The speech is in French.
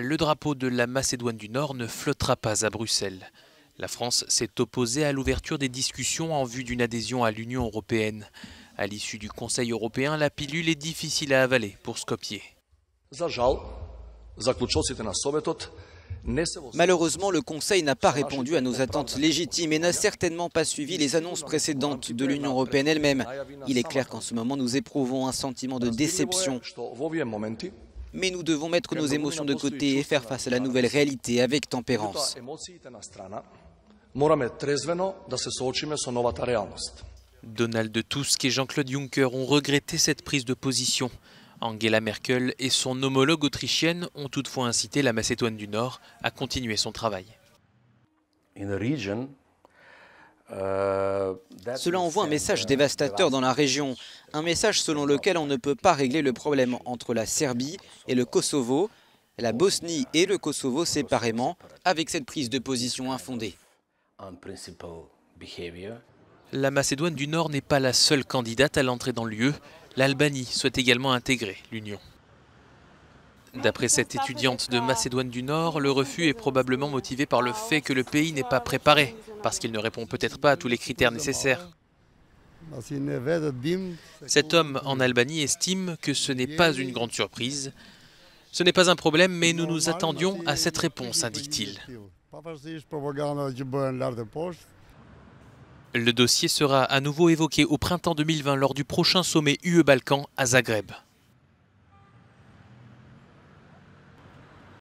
le drapeau de la Macédoine du Nord ne flottera pas à Bruxelles. La France s'est opposée à l'ouverture des discussions en vue d'une adhésion à l'Union européenne. À l'issue du Conseil européen, la pilule est difficile à avaler pour Skopje. Malheureusement, le Conseil n'a pas répondu à nos attentes légitimes et n'a certainement pas suivi les annonces précédentes de l'Union européenne elle-même. Il est clair qu'en ce moment, nous éprouvons un sentiment de déception mais nous devons mettre nos émotions de côté et faire face à la nouvelle réalité avec tempérance. Donald Tusk et Jean-Claude Juncker ont regretté cette prise de position. Angela Merkel et son homologue autrichienne ont toutefois incité la Macédoine du Nord à continuer son travail. Uh, Cela envoie un message dévastateur dans la région un message selon lequel on ne peut pas régler le problème entre la Serbie et le Kosovo, la Bosnie et le Kosovo séparément, avec cette prise de position infondée. La Macédoine du Nord n'est pas la seule candidate à l'entrée dans l'UE. L'Albanie souhaite également intégrer l'Union. D'après cette étudiante de Macédoine du Nord, le refus est probablement motivé par le fait que le pays n'est pas préparé, parce qu'il ne répond peut-être pas à tous les critères nécessaires. Cet homme en Albanie estime que ce n'est pas une grande surprise. Ce n'est pas un problème, mais nous nous attendions à cette réponse, indique-t-il. Le dossier sera à nouveau évoqué au printemps 2020 lors du prochain sommet UE-Balkan à Zagreb.